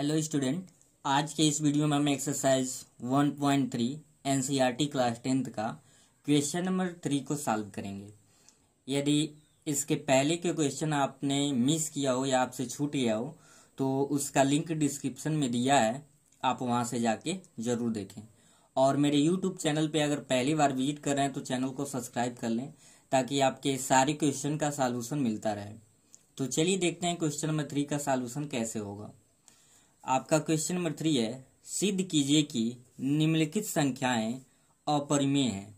hello student आज के इस वीडियो में हम एक्सरसाइज 1.3 एनसीईआरटी क्लास टेंथ का क्वेश्चन नंबर थ्री को सॉल्व करेंगे यदि इसके पहले के क्वेश्चन आपने मिस किया हो या आपसे छूट गया हो तो उसका लिंक डिस्क्रिप्शन में दिया है आप वहां से जाके जरूर देखें और मेरे यूट्यूब चैनल पे अगर पहली बार विजिट कर रहे हैं तो चैनल को सब्सक्राइब कर लें ताकि आपके सारे क्वेश्चन का सॉल्यूशन मिलता रहे तो चलिए देखते हैं क्वेश्चन नंबर थ्री का सॉल्यूशन कैसे होगा आपका क्वेश्चन नंबर थ्री है सिद्ध कीजिए कि निम्नलिखित संख्याएं अपरिमेय हैं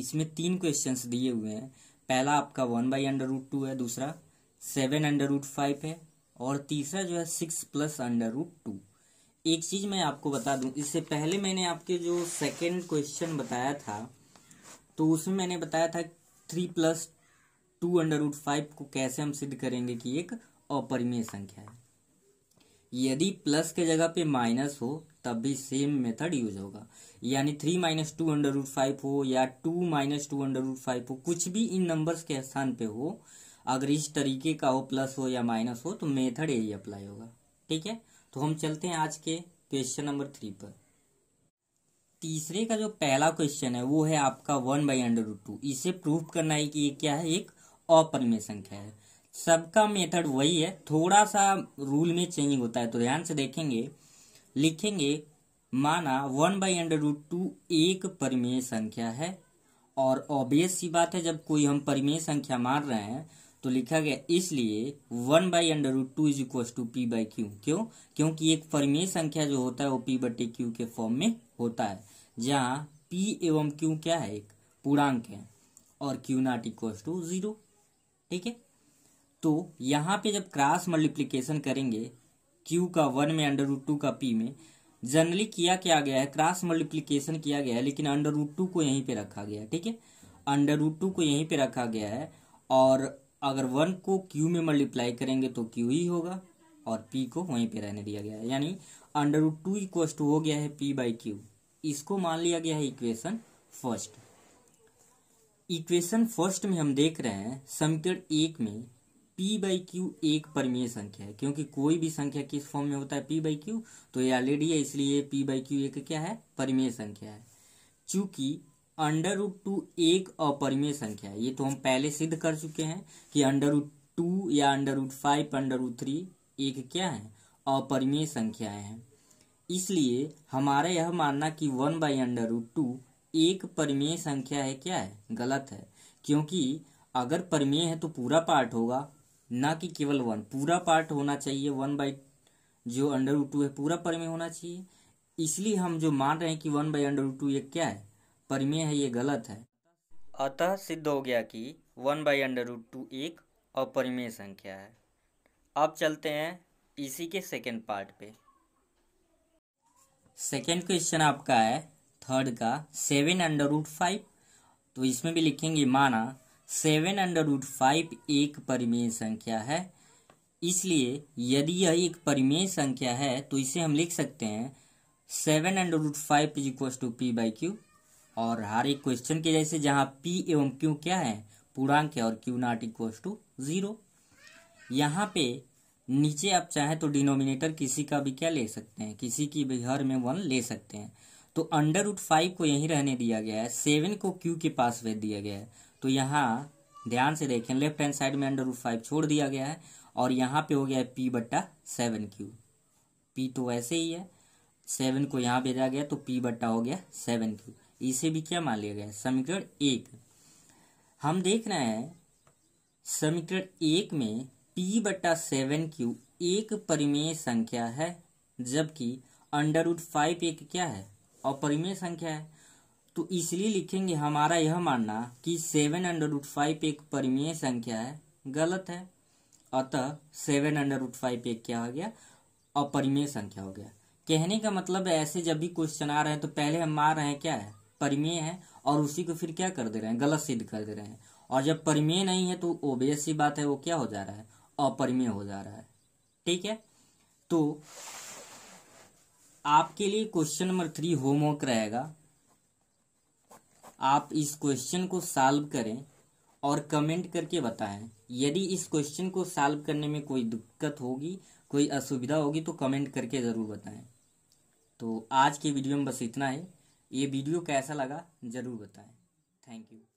इसमें तीन क्वेश्चंस दिए हुए हैं पहला आपका one by under root two है दूसरा सेवन अंडर रूट फाइव है और तीसरा जो है six plus under root two एक चीज़ मैं आपको बता दूं इससे पहले मैंने आपके जो सेकेंड क्वेश्चन बताया था तो उसमें मैंने बताया था three plus two under root five को कैसे हम सिद्ध करेंगे कि एक अपरिमेय संख्या है यदि प्लस के जगह पे माइनस हो तब भी सेम मेथड यूज होगा यानी three minus two under root five हो या two minus two under root five हो कुछ भी इन नंबर्स के स्थान पे हो अगर इस तरीके का हो प्लस हो या माइनस हो तो मेथड यही अप्लाई होगा ठीक है तो हम चलते हैं आज के क्वेश्चन नंबर थ्री पर तीसरे का जो पहला क्वेश्चन है वो है आपका one by under root two इसे प्रूव करना है कि ये क्या है एक अपरिमेय संख्या है सबका मेथड वही है थोड़ा सा रूल में चेंजिंग होता है तो ध्यान से देखेंगे लिखेंगे माना one by under root two एक परिमेय संख्या है और ऑब्वियस सी बात है जब कोई हम परिमेय संख्या मान रहे हैं तो लिखा गया इसलिए one by under root two is equal to p by q क्यों क्योंकि एक परिमेय संख्या जो होता है वो पी बटे क्यू के फॉर्म में होता है जहां पी एवं क्यू क्या है एक पूर्णांक है और q not equal to zero ठीक है तो यहाँ पे जब क्रॉस मल्टीप्लीकेशन करेंगे क्यू का वन में अंडर रूट टू का पी में जनरली किया क्या गया है क्रॉस मल्टीप्लीकेशन किया गया है लेकिन अंडर रूट टू को यहीं पे रखा गया है ठीक है अंडर रूट टू को यहीं पे रखा गया है और अगर वन को क्यू में मल्टीप्लाई करेंगे तो क्यू ही होगा और पी को वहीं पे रहने दिया गया है यानी under root two equal to हो गया है पी बाई क्यू इसको मान लिया गया है इक्वेशन फर्स्ट इक्वेशन फर्स्ट में हम देख रहे हैं समीकरण एक में पी बाई क्यू एक परमीय संख्या है क्योंकि कोई भी संख्या किस फॉर्म में होता है पी बाई क्यू तो ये ऑलरेडी है इसलिए पी बाई क्यू एक क्या है परिमेय संख्या है चूंकि अंडर रूट टू एक अपरिमेय संख्या है ये तो हम पहले सिद्ध कर चुके हैं कि अंडर रूट टू या under root five under root three एक क्या है अपरिमेय संख्याएं हैं इसलिए हमारा यह मानना कि one by under root two एक परिमेय संख्या है क्या है गलत है क्योंकि अगर परमेय है तो पूरा पार्ट होगा ना कि केवल वन पूरा पार्ट होना चाहिए वन बाई जो अंडर रूट टू है पूरा परमेय होना चाहिए इसलिए हम जो मान रहे हैं कि one by under root two ये क्या है परिमेय है ये गलत है अतः सिद्ध हो गया कि one by under root two एक अपरिमेय संख्या है अब चलते हैं इसी के सेकेंड पार्ट पे सेकेंड क्वेश्चन आपका है थर्ड का सेवन अंडर रूट फाइव तो इसमें भी लिखेंगे माना सेवन अंडर रूट फाइव एक परिमेय संख्या है इसलिए यदि यह एक परिमेय संख्या है तो इसे हम लिख सकते हैं seven under root five is equal to p by q और हर एक क्वेश्चन के जैसे जहाँ पी एवं क्यू क्या है पूर्णांक है और q not equal to zero यहाँ पे नीचे आप चाहें तो डिनोमिनेटर किसी का भी क्या ले सकते हैं किसी की भी हर में वन ले सकते हैं तो अंडर रूट फाइव को यहीं रहने दिया गया है सेवन को क्यू के पास भेज दिया गया है तो यहाँ ध्यान से देखें लेफ्ट हैंड साइड में अंडर रूट फाइव छोड़ दिया गया है और यहाँ पे हो गया है पी बट्टा सेवन क्यू पी तो वैसे ही है सेवन को यहाँ भेजा गया तो पी बट्टा हो गया सेवन क्यू इसे भी क्या मान लिया गया समीकरण एक हम देख रहे हैं समीकरण एक में पी बट्टा सेवन क्यू एक परिमेय संख्या है जबकि अंडर रूट फाइव एक क्या है अपरिमेय संख्या है तो इसलिए लिखेंगे हमारा यह मानना कि सेवन अंडर रूट फाइव एक परिमेय संख्या है गलत है अतः सेवन अंडर रूट फाइव एक क्या हो गया अपरिमेय संख्या हो गया कहने का मतलब है ऐसे जब भी क्वेश्चन आ रहे हैं तो पहले हम मान रहे हैं क्या है परिमेय है और उसी को फिर क्या कर दे रहे हैं गलत सिद्ध कर दे रहे हैं और जब परिमेय नहीं है तो ओबियस सी बात है वो क्या हो जा रहा है अपरिमेय हो जा रहा है ठीक है तो आपके लिए क्वेश्चन नंबर थ्री होमवर्क रहेगा आप इस क्वेश्चन को सॉल्व करें और कमेंट करके बताएं यदि इस क्वेश्चन को सॉल्व करने में कोई दिक्कत होगी कोई असुविधा होगी तो कमेंट करके ज़रूर बताएं तो आज के वीडियो में बस इतना है ये वीडियो कैसा लगा ज़रूर बताएं थैंक यू